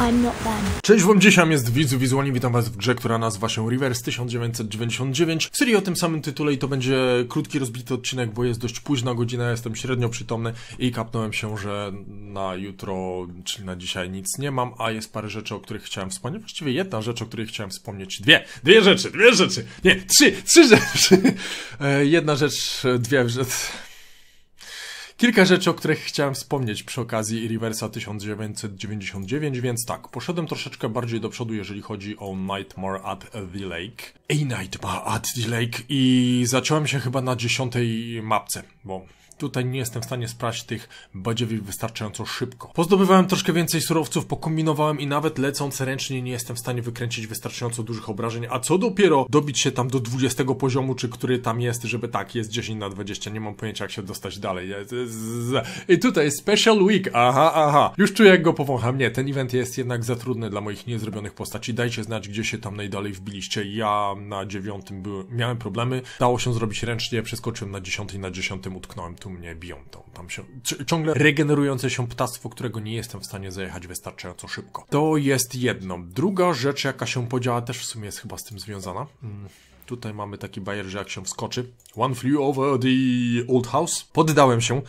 I'm not them. Cześć wam, dzisiaj jest widzu wizualnie, witam was w grze, która nazywa się Reverse 1999, w serii o tym samym tytule i to będzie krótki, rozbity odcinek, bo jest dość późna godzina, jestem średnio przytomny i kapnąłem się, że na jutro, czy na dzisiaj nic nie mam, a jest parę rzeczy, o których chciałem wspomnieć, właściwie jedna rzecz, o której chciałem wspomnieć, dwie, dwie rzeczy, dwie rzeczy, nie, trzy, trzy rzeczy, e, jedna rzecz, dwie rzeczy, Kilka rzeczy, o których chciałem wspomnieć przy okazji Reversa 1999, więc tak, poszedłem troszeczkę bardziej do przodu, jeżeli chodzi o Nightmare at the Lake. A Nightmare at the Lake i zacząłem się chyba na dziesiątej mapce, bo Tutaj nie jestem w stanie sprać tych badziewi wystarczająco szybko. Pozdobywałem troszkę więcej surowców, pokombinowałem i nawet lecąc ręcznie nie jestem w stanie wykręcić wystarczająco dużych obrażeń, a co dopiero dobić się tam do 20 poziomu, czy który tam jest, żeby tak, jest 10 na 20, nie mam pojęcia jak się dostać dalej. I tutaj Special Week, aha, aha. Już czuję jak go powącham. Nie, ten event jest jednak za trudny dla moich niezrobionych postaci. Dajcie znać, gdzie się tam najdalej wbiliście. Ja na dziewiątym był, miałem problemy, dało się zrobić ręcznie, przeskoczyłem na 10 i na dziesiątym utknąłem tu tu mnie biją. tam się, ciągle regenerujące się ptactwo, którego nie jestem w stanie zajechać wystarczająco szybko. To jest jedno. Druga rzecz, jaka się podziała, też w sumie jest chyba z tym związana. Mm. Tutaj mamy taki bajer, że jak się wskoczy. One flew over the old house. Poddałem się.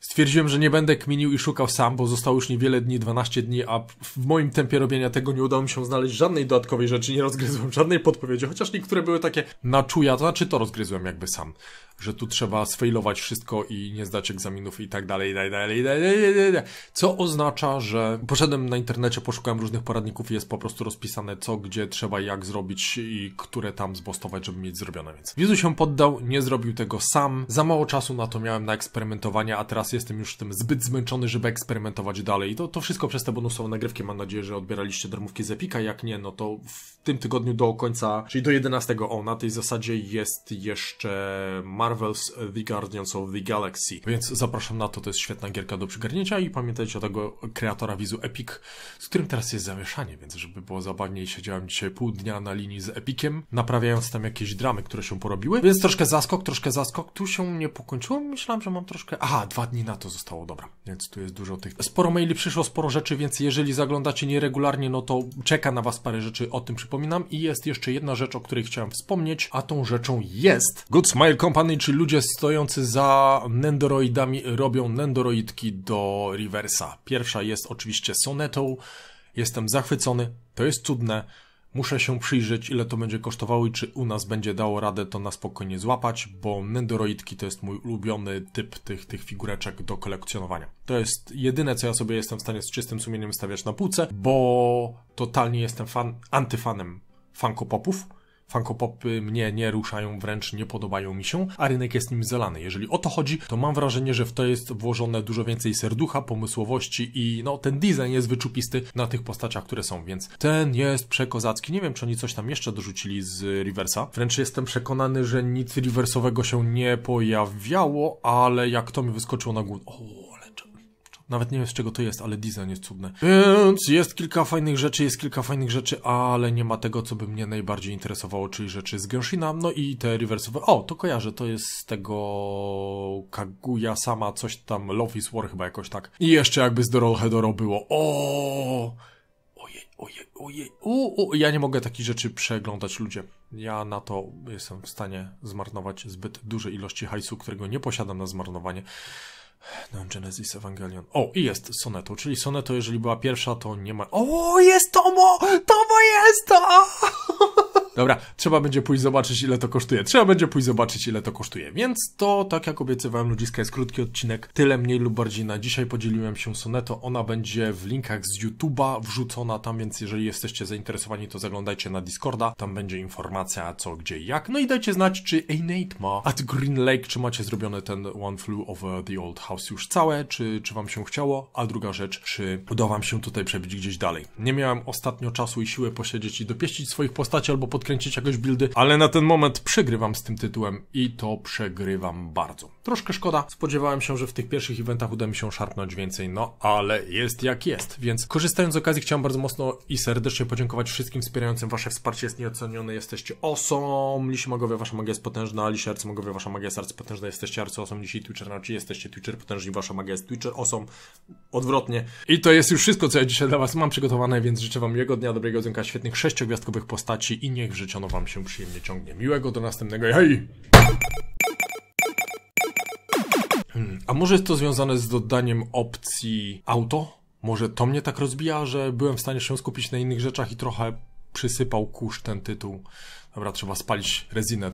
Stwierdziłem, że nie będę kminił i szukał sam, bo zostało już niewiele dni, 12 dni, a w moim tempie robienia tego nie udało mi się znaleźć żadnej dodatkowej rzeczy, nie rozgryzłem żadnej podpowiedzi, chociaż niektóre były takie na czuja, to znaczy to rozgryzłem jakby sam że tu trzeba sfejlować wszystko i nie zdać egzaminów i tak dalej, i tak dalej, tak dalej, i tak dalej, co oznacza, że poszedłem na internecie, poszukałem różnych poradników i jest po prostu rozpisane co, gdzie trzeba, jak zrobić i które tam zbostować, żeby mieć zrobione, więc Wizu się poddał, nie zrobił tego sam, za mało czasu na to miałem na eksperymentowanie, a teraz jestem już tym zbyt zmęczony, żeby eksperymentować dalej. I to, to wszystko przez te bonusowe nagrywki, mam nadzieję, że odbieraliście darmówki z Epika, jak nie, no to w tym tygodniu do końca, czyli do 11, o, na tej zasadzie jest jeszcze Mar Marvel's The Guardians of the Galaxy. Więc zapraszam na to, to jest świetna gierka do przygarnięcia i pamiętajcie o tego kreatora wizu Epic, z którym teraz jest zamieszanie, więc żeby było zabawniej, siedziałem dzisiaj pół dnia na linii z Epiciem, naprawiając tam jakieś dramy, które się porobiły, więc troszkę zaskok, troszkę zaskok, tu się nie pokończyło, myślałem, że mam troszkę, aha, dwa dni na to zostało, dobra, więc tu jest dużo tych, sporo maili przyszło, sporo rzeczy, więc jeżeli zaglądacie nieregularnie, no to czeka na was parę rzeczy, o tym przypominam i jest jeszcze jedna rzecz, o której chciałem wspomnieć, a tą rzeczą jest Good Smile Company czy ludzie stojący za nendoroidami robią nendoroidki do reversa. Pierwsza jest oczywiście sonetą. Jestem zachwycony, to jest cudne. Muszę się przyjrzeć, ile to będzie kosztowało i czy u nas będzie dało radę to na spokojnie złapać, bo nendoroidki to jest mój ulubiony typ tych, tych figureczek do kolekcjonowania. To jest jedyne, co ja sobie jestem w stanie z czystym sumieniem stawiać na półce, bo totalnie jestem fan, antyfanem Funko Popów Funkopopy mnie nie ruszają, wręcz nie podobają mi się, a rynek jest nim zalany. Jeżeli o to chodzi, to mam wrażenie, że w to jest włożone dużo więcej serducha, pomysłowości i no ten design jest wyczupisty na tych postaciach, które są, więc ten jest przekozacki. Nie wiem, czy oni coś tam jeszcze dorzucili z Riversa. Wręcz jestem przekonany, że nic Riversowego się nie pojawiało, ale jak to mi wyskoczyło na głowę... Nawet nie wiem z czego to jest, ale design jest cudny. Więc jest kilka fajnych rzeczy, jest kilka fajnych rzeczy, ale nie ma tego, co by mnie najbardziej interesowało, czyli rzeczy z Genshina. No i te rewersowe. O, to kojarzę, to jest z tego Kaguya sama, coś tam, Love is War chyba jakoś tak. I jeszcze jakby z Dorol Hedoro było. O! Ojej, ojej, ojej. U, u, ja nie mogę takich rzeczy przeglądać, ludzie. Ja na to jestem w stanie zmarnować zbyt duże ilości hajsu, którego nie posiadam na zmarnowanie. No, Genesis Evangelion. O, i jest soneto, czyli soneto, jeżeli była pierwsza, to nie ma... O, jest Tomo! Tomo jest! to! Dobra, trzeba będzie pójść zobaczyć, ile to kosztuje. Trzeba będzie pójść zobaczyć, ile to kosztuje. Więc to, tak jak obiecywałem, ludziska jest krótki odcinek. Tyle mniej lub bardziej na dzisiaj podzieliłem się Soneto. Ona będzie w linkach z YouTube'a wrzucona tam, więc jeżeli jesteście zainteresowani, to zaglądajcie na Discorda. Tam będzie informacja co, gdzie i jak. No i dajcie znać, czy A-Nate ma at Green Lake, czy macie zrobiony ten One Flew Over the Old House już całe, czy, czy wam się chciało. A druga rzecz, czy uda wam się tutaj przebić gdzieś dalej. Nie miałem ostatnio czasu i siły posiedzieć i dopieścić swoich postaci albo pod kręcić jakoś buildy, ale na ten moment przegrywam z tym tytułem i to przegrywam bardzo. Troszkę szkoda, spodziewałem się, że w tych pierwszych eventach uda mi się szarpnąć więcej, no ale jest jak jest, więc korzystając z okazji chciałem bardzo mocno i serdecznie podziękować wszystkim wspierającym, wasze wsparcie jest nieocenione, jesteście osom, lisi magowie, wasza magia jest potężna, lisi arcymagowie, wasza magia jest potężna, jesteście osom, lisi twitchernauci, jesteście twitcher potężni, wasza magia jest twitcher osom, odwrotnie. I to jest już wszystko, co ja dzisiaj dla was mam przygotowane, więc życzę wam jego dnia, dobrego odcinka, świetnych sześciogwiazdkowych postaci i niech żyć, ono wam się przyjemnie ciągnie. Miłego do następnego. Hej! Hmm, a może jest to związane z dodaniem opcji auto? Może to mnie tak rozbija, że byłem w stanie się skupić na innych rzeczach i trochę przysypał kurz ten tytuł. Dobra, trzeba spalić rezinę.